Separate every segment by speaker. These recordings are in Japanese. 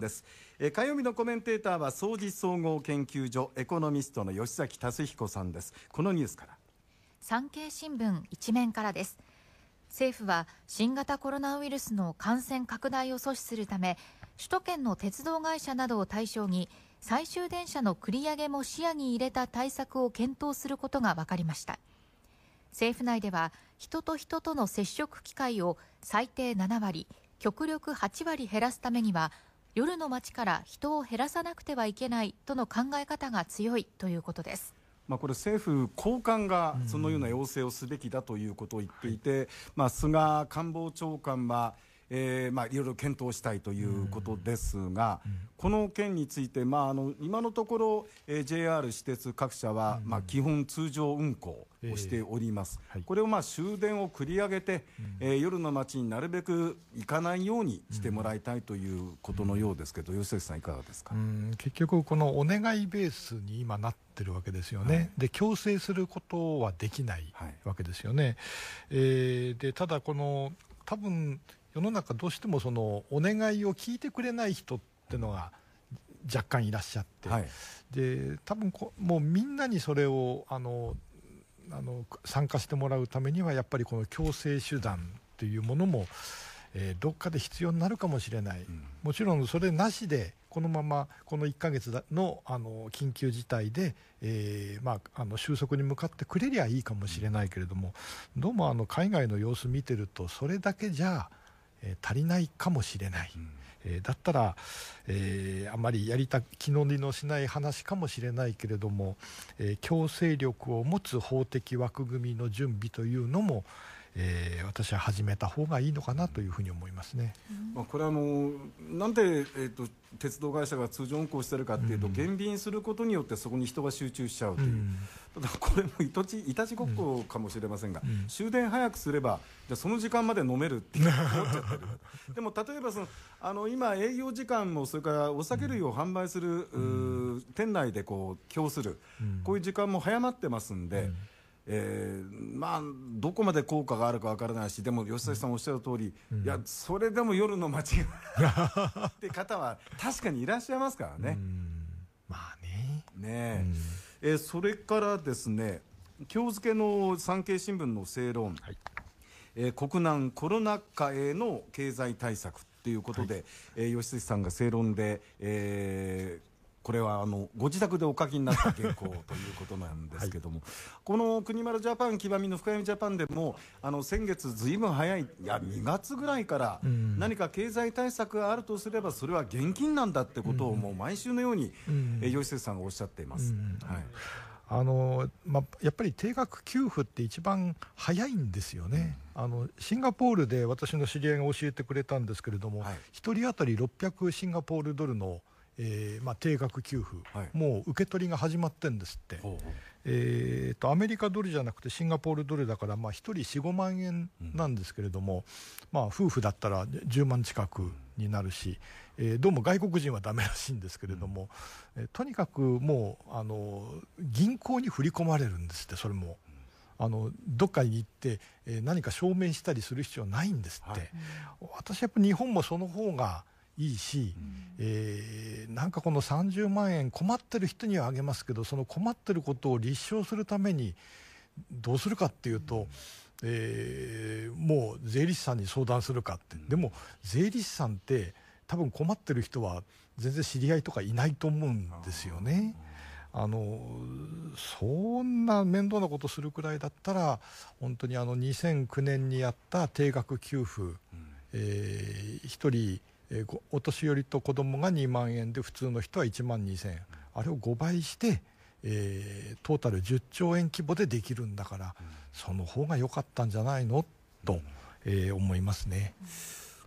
Speaker 1: です、えー、火曜日のコメンテーターは総事総合研究所エコノミストの吉崎達彦さんですこのニュースから
Speaker 2: 産経新聞一面からです政府は新型コロナウイルスの感染拡大を阻止するため首都圏の鉄道会社などを対象に最終電車の繰り上げも視野に入れた対策を検討することが分かりました政府内では人と人との接触機会を最低7割極力8割減らすためには夜の街から人を減らさなくてはいけないとの考え方が強いということです。
Speaker 1: まあ、これ政府高官がそのような要請をすべきだということを言っていて、まあ、菅官房長官はえーまあ、いろいろ検討したいということですが、この件について、まあ、あの今のところ、えー、JR 私鉄各社は、まあ、基本通常運行をしております、えーはい、これを、まあ、終電を繰り上げて、うん、えー、夜の街になるべく行かないようにしてもらいたいということのようですけど、うん、吉さん、いかがです
Speaker 3: か結局、このお願いベースに今なってるわけですよね、はい、で強制することはできないわけですよね。はい、えー、でただこの多分世の中どうしてもそのお願いを聞いてくれない人っていうのが若干いらっしゃって、はい、で多分こもうみんなにそれをあのあの参加してもらうためにはやっぱりこの強制手段というものも、えー、どっかで必要になるかもしれない、うん、もちろんそれなしでこのままこの1か月のあの緊急事態で、えーまあ、あの収束に向かってくれりゃいいかもしれないけれども、どうもあの海外の様子見てるとそれだけじゃえ足りないかもしれない、うん、えー、だったら、えー、あまりやりた気乗りのしない話かもしれないけれども、え強制力を持つ法的枠組みの準備というのも、え私は始めた方がいいのかなというふうに思いますね、
Speaker 1: うん、まあ、これあのなんで、えーと、鉄道会社が通常運行してるかっていうと、減便することによってそこに人が集中しちゃうという。うんただこれもいとちいたちごっこかもしれませんが、うん、終電早くすればじゃその時間まで飲めるって思っちゃってる でも例えばそのあの今営業時間もそれからお酒類を販売する、うん、店内でこう供する、うん、こういう時間も早まってますんで。えー、まあどこまで効果があるかわからないしでも吉崎さんおっしゃる通り、うん、いやそれでも夜の街が って方は確かにいらっしゃいますからね。まあねね、うんえー、それからですね今日付けの産経新聞の正論、はい、えー、国難コロナ禍への経済対策ということで、はい、えー、吉杉さんが正論で、えー、これはあのご自宅でお書きになった原稿ということなんですけども、はい、この国丸ジャパン極みの深みジャパンでもあの先月ずいぶん早いいや2月ぐらいから何か経済対策があるとすればそれは現金なんだってことをもう毎週のように、うん、吉瀬さんがおっしゃっています。はいあ
Speaker 3: のまあ、やっぱり定額給付って一番早いんですよね、うん、あのシンガポールで私の知り合いが教えてくれたんですけれども、はい、1人当たり600シンガポールドルのえーまあ、定額給付、はい、もう受け取りが始まってんですって、ほうほうえーと、アメリカドルじゃなくてシンガポールドルだから、まあ、1人4、5万円なんですけれども、うん、まあ、夫婦だったら10万近くになるし、えー、どうも外国人はだめらしいんですけれども、うん、えー、とにかくもうあの銀行に振り込まれるんですって、それも。あのどっかに行って、えー、何か証明したりする必要はないんですって、はい、私、やっぱ日本もその方がいいし、うん、えー、なんかこの30万円困ってる人にはあげますけどその困ってることを立証するためにどうするかっていうと、うん、えー、もう税理士さんに相談するかって、うん、でも税理士さんって多分困ってる人は全然知り合いとかいないと思うんですよね。あのそんな面倒なことするくらいだったら本当にあの2009年にやった定額給付、うん、えー、1人えー、お年寄りと子供が2万円で普通の人は1万2000円あれを5倍して、えー、トータル10兆円規模でできるんだから、うん、その方が良かったんじゃないのと、
Speaker 1: えー、思いますね。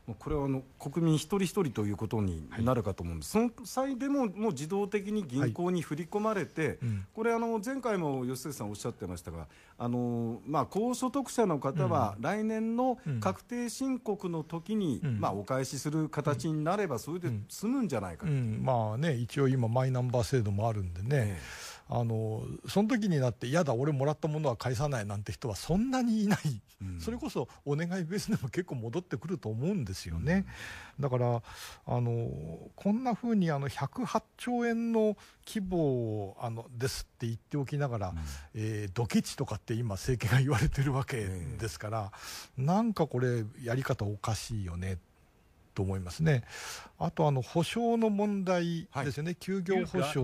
Speaker 1: もうこれはあの国民一人一人ということになるかと思うんです、はい、その際でももう自動的に銀行に振り込まれて、はいうん、これあの前回も吉瀬さんおっしゃってましたがあの、まあ、高所得者の方は来年の確定申告の時に、うん、まあ、お返しする形になればそれで済むんじゃないか、
Speaker 3: まあね、一応今マイナンバー制度もあるんでね。えーあのその時になって嫌だ俺もらったものは返さないなんて人はそんなにいない、うん、それこそお願いベースでも結構戻ってくると思うんですよね、うん、だからあのこんなふうにあの108兆円の規模あのですって言っておきながら、うん、えー、ドケチとかって今政権が言われてるわけですから、うん、なんかこれやり方おかしいよねってと思いますね。あとあの保証の問題ですよね、はい、休業保証、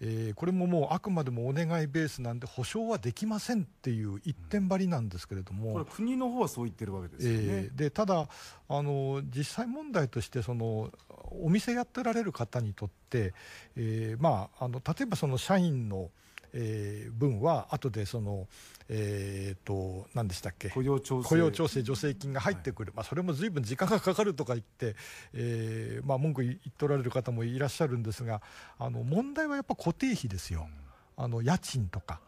Speaker 3: えー、これももうあくまでもお願いベースなんで、保証はできませんっていう一点張りなんですけれども、これ、国の方はそう言ってるわけですよね、えー、でただあの、実際問題としてその、お店やってられる方にとって、えーまあ、あの例えばその社員のえー、分は後でその、えーと、何でしたっけ雇用調整助成金が入ってくる、はい、まあ、それも随分時間がかかるとか言って、えーまあ、文句言っておられる方もいらっしゃるんですがあの問題はやっぱ固定費ですよ、うん、あの家賃とか。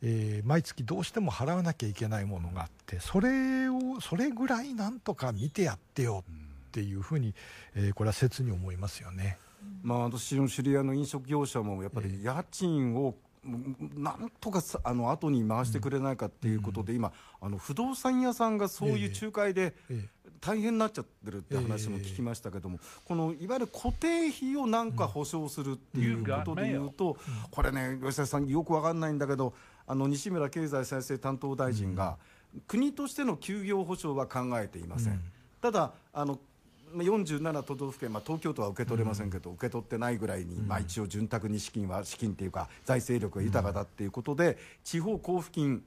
Speaker 3: えー、毎月どうしても払わなきゃいけないものがあってそれをそれぐらいなんとか見てやってよっていうふうに、えー、これは切に思いますよね。
Speaker 1: まあ、私の知り合いの飲食業者もやっぱり家賃をなんとかあの後に回してくれないかっていうことで、今あの不動産屋さんがそういう仲介で大変になっちゃってるって話も聞きましたけども、このいわゆる固定費をなんか保証するっていうことでいうと、これね吉田さんよくわかんないんだけどあの西村経済再生担当大臣が、国としての休業保障は考えていません。ただあの47都道府県、まあ、東京都は受け取れませんけど、うん、受け取ってないぐらいに、まあ、一応潤沢に資金は資金っていうか財政力が豊かだっていうことで、うん、地方交付金、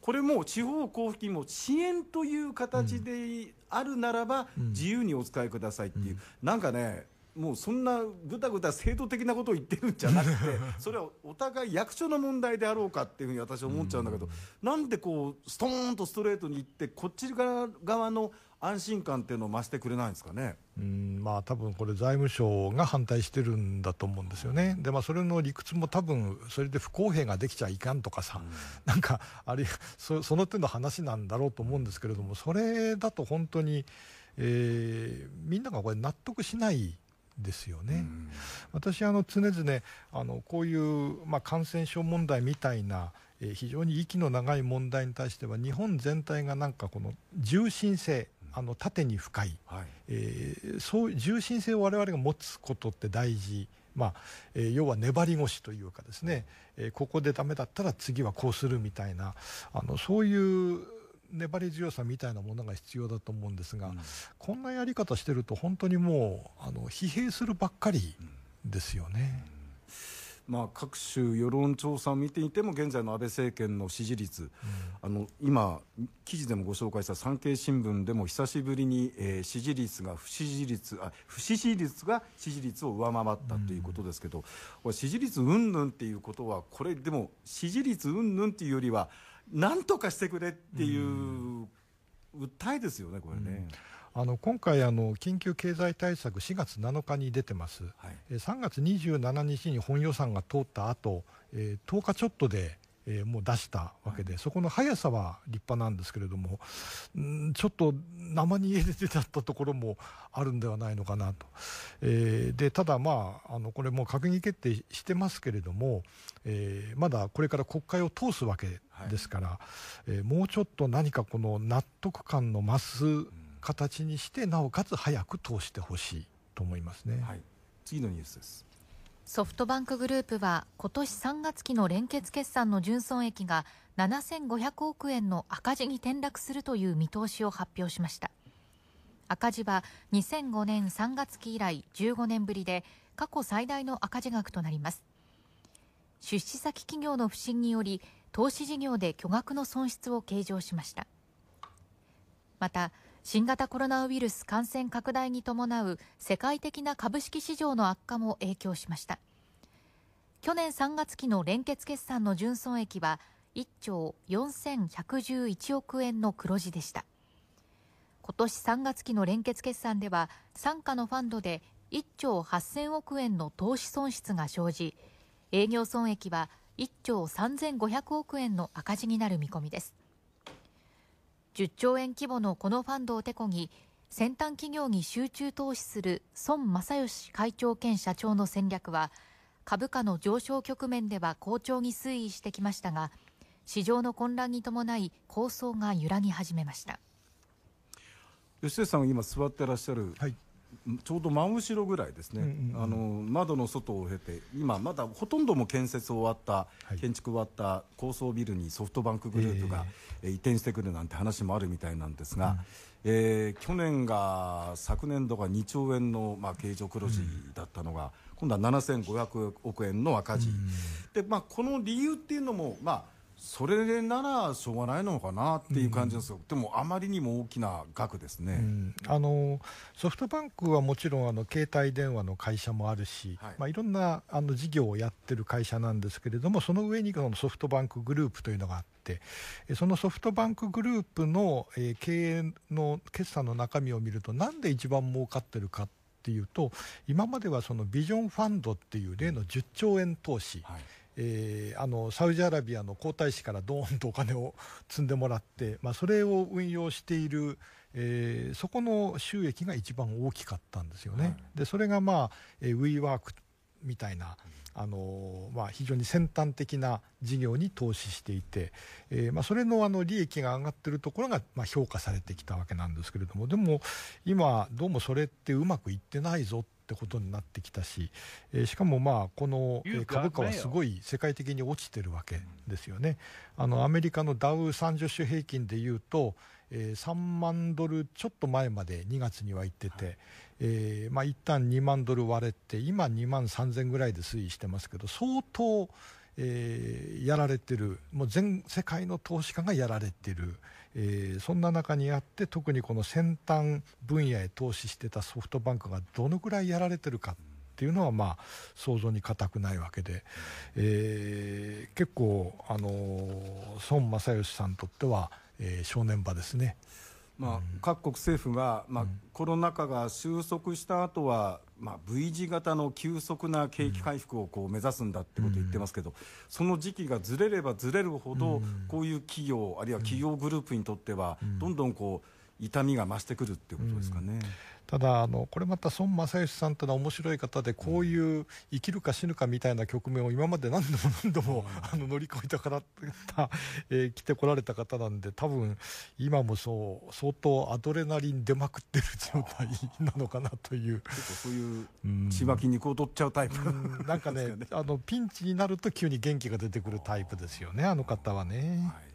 Speaker 1: これも地方交付金も支援という形であるならば、自由にお使いくださいっていう、なんかねもうそんなぐたぐた制度的なことを言ってるんじゃなくて それはお互い役所の問題であろうかっていうふうに私は思っちゃうんだけど、うなんでこうストーンとストレートにいってこっち側の安心感っていうのを増してくれないんですかね。う
Speaker 3: んまあ、多分これ、財務省が反対してるんだと思うんですよね、でまあ、それの理屈も多分それで不公平ができちゃいかんとかさ、うん、なんか、あれそ、その手の話なんだろうと思うんですけれども、それだと本当に、えー、みんながこれ、納得しないですよね、うん、私あの常々あのこういう、まあ、感染症問題みたいな、えー、非常に息の長い問題に対しては日本全体がなんかこの重心性あの縦に深い、はい、えー、そう重心性を我々が持つことって大事。まあえー、要は粘り腰というかですね、えー、ここでダメだったら次はこうするみたいなあのそういう粘り強さみたいなものが必要だと思うんですが、うん、こんなやり方してると本当にもうあの疲弊するばっかりですよね。うん
Speaker 1: まあ、各種世論調査を見ていても現在の安倍政権の支持率、うん、あの今、記事でもご紹介した産経新聞でも久しぶりに、えー、支持率が不支持率あ不支持率が支持率を上回ったということですけど、うん、支持率うんぬんということはこれでも支持率うんぬんというよりはなんとかしてくれっていう訴えですよね、これね。うん
Speaker 3: あの今回あの、緊急経済対策、4月7日に出てます、はい、3月27日に本予算が通った後、えー、10日ちょっとで、えー、もう出したわけで、はい、そこの速さは立派なんですけれども、んちょっと生に家で出ちゃったところもあるんではないのかなと、えー、でただ、まああの、これもう閣議決定してますけれども、えー、まだこれから国会を通すわけですから、はい、えー、もうちょっと何かこの納得感の増す、うん形にしてなおかつ早く通してほしいと思いますね、はい、次の
Speaker 1: ニュースです
Speaker 2: ソフトバンクグループは今年3月期の連結決算の純損益が7500億円の赤字に転落するという見通しを発表しました赤字は2005年3月期以来15年ぶりで過去最大の赤字額となります出資先企業の不振により投資事業で巨額の損失を計上しましたまた新型コロナウイルス感染拡大に伴う世界的な株式市場の悪化も影響しました去年3月期の連結決算の純損益は1兆4111億円の黒字でした今年3月期の連結決算では傘下のファンドで1兆8000億円の投資損失が生じ営業損益は1兆3500億円の赤字になる見込みです10兆円規模のこのファンドをてこに先端企業に集中投資する孫正義会長兼社長の戦略は株価の上昇局面では好調に推移してきましたが市場の混乱に伴い構想が揺らぎ始めました
Speaker 1: 吉さん今座ってらっしゃるちょうど真後ろぐらいですね、うんうんうん、あの窓の外を経て今まだほとんども建設終わった、はい、建築終わった高層ビルにソフトバンクグループが、移転してくるなんて話もあるみたいなんですが、ええー、去年が昨年度が2兆円の、まあ、経常黒字だったのが、うん、今度は7500億円の赤字、うん、でまあ、この理由っていうのも、まあそれならしょうがないのかなっていう感じですよ、うん、でもあまりにも大きな額ですね、う
Speaker 3: ん、あのソフトバンクはもちろんあの携帯電話の会社もあるし、はいまあ、いろんなあの事業をやってる会社なんですけれども、その上にのソフトバンクグループというのがあって、そのソフトバンクグループの経営の決算の中身を見ると、なんで一番儲かってるかていうと今まではそのビジョンファンドっていう例の10兆円投資、えー、あのサウジアラビアの皇太子からドーンとお金を積んでもらって、まあ、それを運用している、えー、そこの収益が一番大きかったんですよね。はい、でそれが、まあえー、WeWork みたいな、あのまあ、非常に先端的な事業に投資していて、えーまあ、それのあの利益が上がってるところが、まあ、評価されてきたわけなんですけれどもでも今どうもそれってうまくいってないぞってってことになってきたし、えー、しかもまあこの株価はすごい世界的に落ちてるわけですよね。あのアメリカのダウ30種平均でいうと、えー、3万ドルちょっと前まで2月には行ってて、はいえーまあ、一旦2万ドル割れて今2万3000ぐらいで推移してますけど相当、えー、やられてるもう全世界の投資家がやられてる、えー、そんな中にあって特にこの先端分野へ投資してたソフトバンクがどのくらいやられてるかっていうのは、まあ、想像に難くないわけで、えー、結構、あの孫正義さんにとっては、えー、正念場ですね。
Speaker 1: まあ、各国政府が、まあ、コロナ禍が収束した後は、まあ、V 字型の急速な景気回復をこう目指すんだってことを言ってますけど、その時期がずれればずれるほど、こういう企業あるいは企業グループにとっては、どんどんこう痛みが増してくるっていう
Speaker 3: ことですかね。ただあのこれまた孫正義さんというのは面白い方でこういう生きるか死ぬかみたいな局面を今まで何度も何度も、あの乗り越えたからた、えー、来てこられた方なんで多分今もそう相当アドレナリン出まくってる状態なのかなというそういう血巻き肉を取
Speaker 1: っちゃうタイプ、ん
Speaker 3: なんかねね、あのピンチになると急に元気が出てくるタイプですよねあの
Speaker 1: 方はね。はい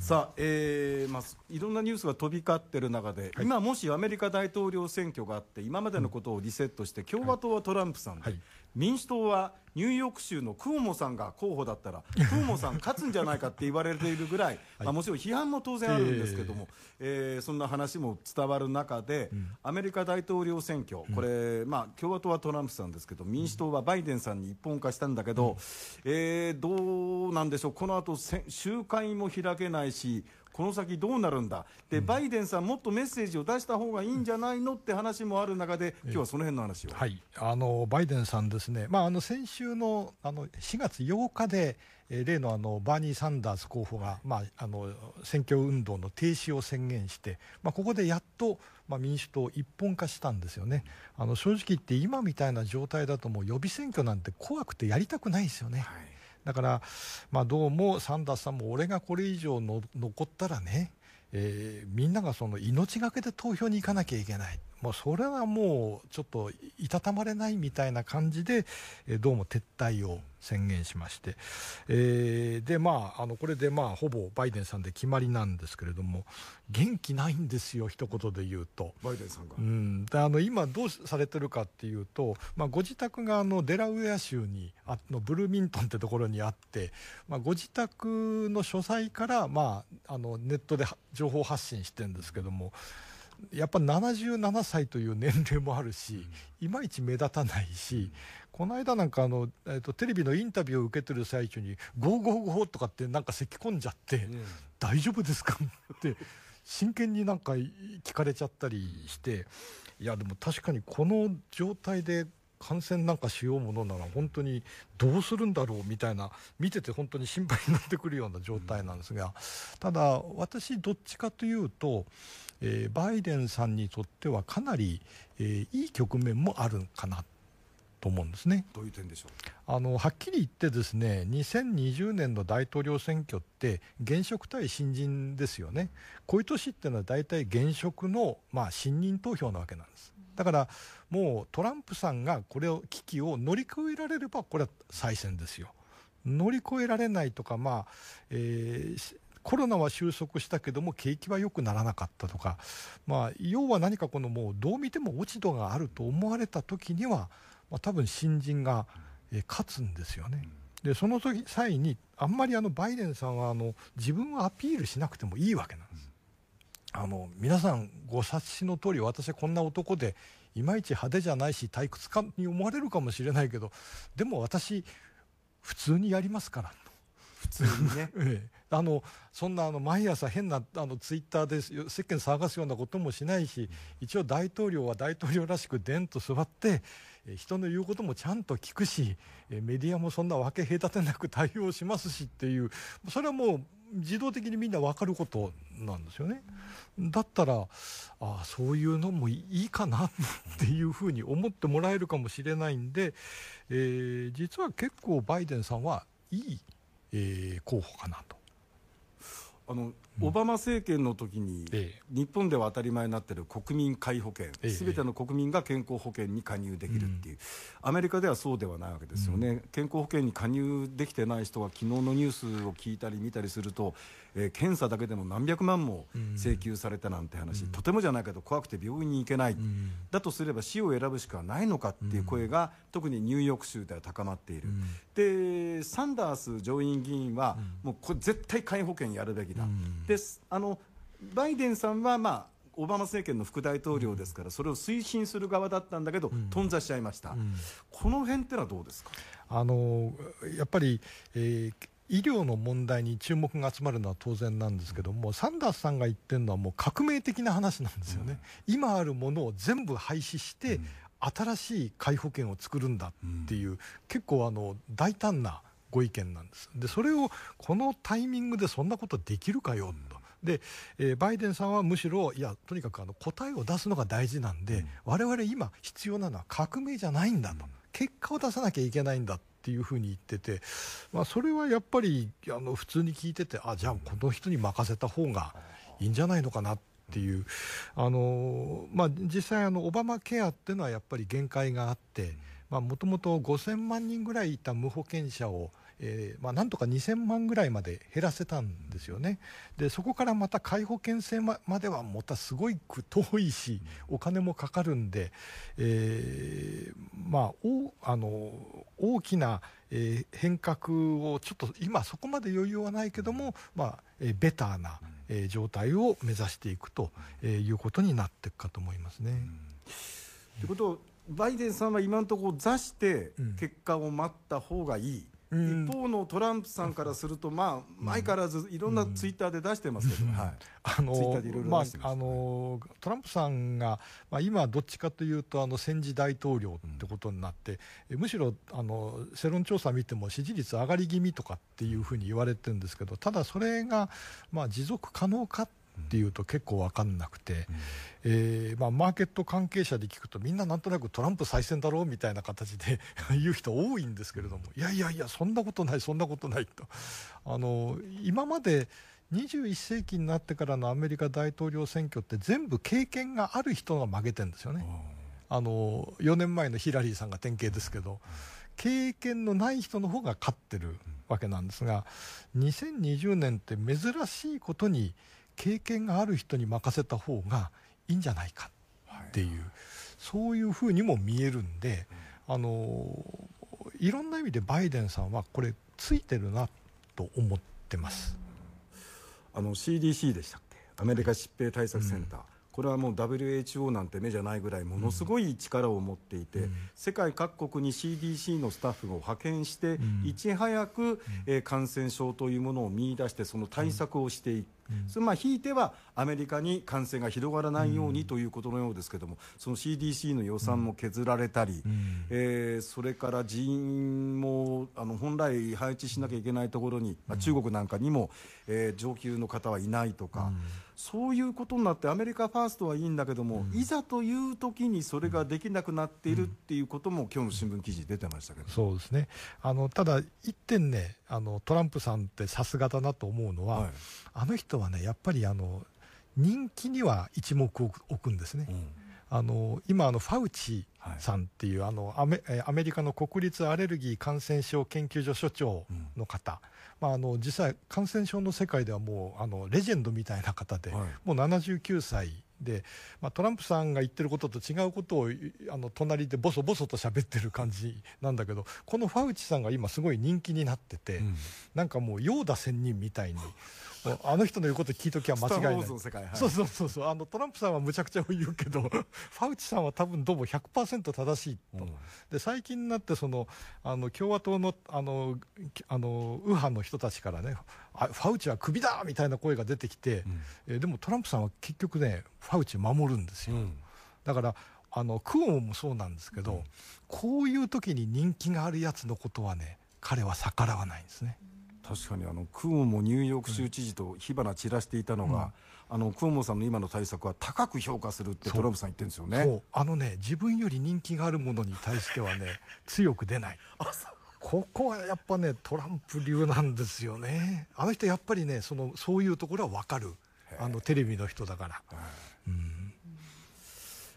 Speaker 1: さあ、えーまあ、いろんなニュースが飛び交っている中で、はい、今、もしアメリカ大統領選挙があって今までのことをリセットして共和党はトランプさんはい、民主党はニューヨーク州のクオモさんが候補だったら、クオモさん勝つんじゃないかって言われているぐらい、あもちろん批判も当然あるんですけども、えー、えー、そんな話も伝わる中で、うん、アメリカ大統領選挙、これ、まあ、共和党はトランプさんですけど、民主党はバイデンさんに一本化したんだけど、うん、えー、どうなんでしょう、この後集会も開けないし、この先どうなるんだで、バイデンさん、もっとメッセージを出した方がいいんじゃないのって話もある中で、今日はその辺の話を、はい、あの
Speaker 3: バイデンさんですね、まあ、あの先週のあの4月8日で、えー、例のあのバーニー・サンダース候補が、まあ、あの選挙運動の停止を宣言して、まあ、ここでやっと、まあ、民主党一本化したんですよね、あの正直言って、今みたいな状態だと、もう予備選挙なんて怖くてやりたくないですよね。はいだから、まあ、どうもサンダースさんも俺がこれ以上の残ったらね、えー、みんながその命がけで投票に行かなきゃいけない。もうそれはもうちょっといたたまれないみたいな感じで、えどうも撤退を宣言しまして、えー、でまああのこれでまあほぼバイデンさんで決まりなんですけれども元気ないんですよ一言で言うとバイデンさんが、うん、であの今どうされてるかっていうと、まあ、ご自宅があのデラウェア州にあのブルーミントンってところにあって、まあ、ご自宅の書斎から、まあ、あのネットで情報発信してるんですけども。うんやっぱ77歳という年齢もあるし、いまいち目立たないし、この間なんかあの、えーと、とテレビのインタビューを受けてる最中に、ゴーゴーゴーとかってなんか咳き込んじゃって、うん、大丈夫ですかって、真剣になんか聞かれちゃったりして、いや、でも確かにこの状態で感染なんかしようものなら本当にどうするんだろうみたいな見てて本当に心配になってくるような状態なんですが、ただ、私どっちかというと、えー、バイデンさんにとってはかなり、えー、いい局面もあるかなと思うんですね。どういう点でしょうあのはっきり言ってですね2020年の大統領選挙って現職対新人ですよねこういう年っていうのは大体現職の、まあ、新任投票なわけなんです。だからもうトランプさんがこれを危機を乗り越えられればこれは再選ですよ。乗り越えられないとか、まあえー、コロナは収束したけども景気は良くならなかったとか、まあ、要は何かこのもうどう見ても落ち度があると思われた時には、まあ、多分新人が、えー、勝つんですよね。でその時際にあんまりあのバイデンさんはあの自分をアピールしなくてもいいわけなんです。あの皆さんご察しの通り私はこんな男でいまいち派手じゃないし退屈かに思われるかもしれないけどでも私普通にやりますから普通にね、ええ、あのそんなあの毎朝変なあのツイッターで世間騒がすようなこともしないし一応大統領は大統領らしくでんと座って人の言うこともちゃんと聞くしメディアもそんな分け隔てなく対応しますしっていうそれはもう自動的にみんな分かることなんですよね。だったらああそういうのもいいかなっていうふうに思ってもらえるかもしれないん
Speaker 1: で、えー、実は結構バイデンさんはいい、
Speaker 3: えー、候補
Speaker 1: かなと。あのオバマ政権の時に、日本では当たり前になっている国民皆保険すべ、ての国民が健康保険に加入できるっていう、アメリカではそうではないわけですよね、健康保険に加入できてない人が昨日のニュースを聞いたり見たりすると、え検査だけでも何百万も請求されたなんて話、とてもじゃないけど怖くて病院に行けない、だとすれば死を選ぶしかないのかっていう声が、特にニューヨーク州では高まっている、でサンダース上院議員は、もうこれ絶対皆保険やるべきだ。ですあのバイデンさんは、まあ、オバマ政権の副大統領ですから、それを推進する側だったんだけど、頓挫しちゃいました、うんこの辺ってのはどうですかあのやっぱり、えー医療の問
Speaker 3: 題に注目が集まるのは当然なんですけども、サンダースさんが言ってるのはもう革命的な話なんですよね。うん、今あるものを全部廃止して、新しい皆保険を作るんだっていう、結構あの大胆なご意見なんです。で、それをこのタイミングでそんなことできるかよっで、えー、バイデンさんはむしろいやとにかくあの答えを出すのが大事なんで、うん、我々今必要なのは革命じゃないんだと、うん、結果を出さなきゃいけないんだっていうふうに言ってて、まあ、それはやっぱりあの普通に聞いててあじゃあこの人に任せた方がいいんじゃないのかなって。いう、あのまあ、実際あの、オバマケアっていうのはやっぱり限界があって、もともと5000万人ぐらいいた無保険者をえー、まあ、なんとか2000万ぐらいまで減らせたんですよね、でそこからまた皆保険制まではまたすごく遠いし、お金もかかるんで、えー、まあ、おあの大きな、えー、変革をちょっと今、そこまで余裕はないけども、まあえベターな、え状態を目指していくと、えいうことに
Speaker 1: なっていくかと
Speaker 3: 思いますね。
Speaker 1: ということバイデンさんは今のところ座して結果を待った方がいい。うん一方のトランプさんからすると、まあ、前からずいろんなツイッターで出してますけど、
Speaker 3: トランプさんが、まあ、今、どっちかというとあの戦時大統領ってことになって、うん、むしろあの世論調査見ても支持率上がり気味とかっていうふうに言われてるんですけどただ、それが、まあ、持続可能かってっていうと結構分かんなくて、うん、えー、まあ、マーケット関係者で聞くとみんななんとなくトランプ再選だろうみたいな形で 言う人多いんですけれども、いやいやいやそんなことないそんなことないとあの今まで21世紀になってからのアメリカ大統領選挙って全部経験がある人が負けてるんですよね。あの4年前のヒラリーさんが典型ですけど、経験のない人の方が勝ってるわけなんですが、2020年って珍しいことに、経験がある人に任せた方がいいんじゃないかっていう、はい、そういうふうにも見えるんで、うん、あのいろんな意味でバイデンさんはこれついてるなと思って
Speaker 1: ます。あの CDC でしたっけアメリカ疾病対策センター、うんこれはもう WHO なんて目じゃないぐらいものすごい力を持っていて、うん、世界各国に CDC のスタッフを派遣して、うん、いち早く、えー、感染症というものを見出してその対策をしていく。うんそれまあひいてはアメリカに感染が広がらないようにということのようですけども、その CDC の予算も削られたり、うん、えー、それから人員もあの本来配置しなきゃいけないところに、まあ、中国なんかにも、えー、上級の方はいないとか、うん、そういうことになってアメリカファーストはいいんだけども、うん、いざという時にそれができなくなっているっていうことも、今日の新聞記
Speaker 3: 事出てましたけどそうですねあのただ、一点ねあの、トランプさんってさすがだなと思うのは、はいあの人はねやっぱりあの人気には一目置くんですね。うん、あの今あのファウチさんっていう、はい、あのアメアメリカの国立アレルギー感染症研究所所長の方、うん、まあ、あの実際、感染症の世界ではもうあのレジェンドみたいな方で、はい、もう79歳で、まあ、トランプさんが言ってることと違うことをあの隣でぼそぼそと喋ってる感じなんだけどこのファウチさんが今すごい人気になってて、うん、なんかもうヨーダ仙人みたいに あの人の言うこと聞いときは間違いない。そうそうそうそう。あの、トランプさんはむちゃくちゃ言うけど、ファウチさんは多分どうも100%正しいと。うん、で、最近になって、その、あの、共和党の、あの、あの、右派の人たちからね、ファウチはクビだみたいな声が出てきて、うん、えでもトランプさんは結局ね、ファウチ守るんですよ。うん、だから、あの、クオモもそうなんですけど、こういう時に人気があるやつのことはね、彼は逆らわないんですね。
Speaker 1: 確かにあのクオモもニューヨーク州知事と火花散らしていたのが、うん、あのクオモさんの今の対策は高く評価するってトランプさん言ってるんですよね
Speaker 3: あのね自分より人気があるものに対してはね強く出ない。ここはやっぱねトランプ流なんですよね。あの人やっぱりねそのそういうところはわかる。あのテレビの人だから。う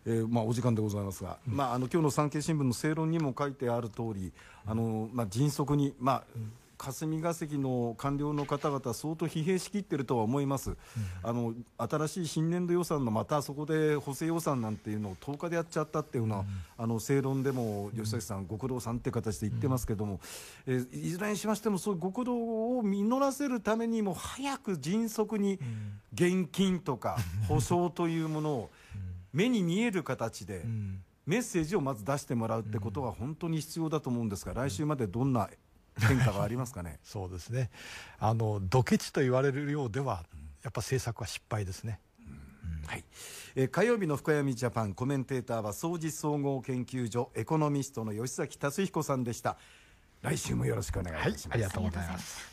Speaker 1: えーまあ、お時間でございますが、うんまあ、あの今日の産経新聞の正論にも書いてある通り、あの、まあ、迅速に、まあ、うん、霞が関の官僚の方々、相当疲弊しきってるとは思います、うん、あの新しい新年度予算のまたそこで補正予算なんていうのを10日でやっちゃったっていうのは、うん、あの正論でも吉崎さん、ご苦労さんって形で言ってますけども、えー、いずれにしましても、そういうご苦労を実らせるためにも、早く迅速に現金とか 保証というものを目に見える形で、メッセージをまず出してもらうってことが本当に必要だと思うんですが、来週までどんな変化がありますかね そうですねあのド
Speaker 3: ケチと言われるようでは、やっぱ政策は失敗ですね。
Speaker 1: はい、えー、火曜日の深読ジャパンコメンテーターは総実総合研究所エコノミストの吉崎達彦さんでした来週もよろしくお願いします、はい、ありがとうございます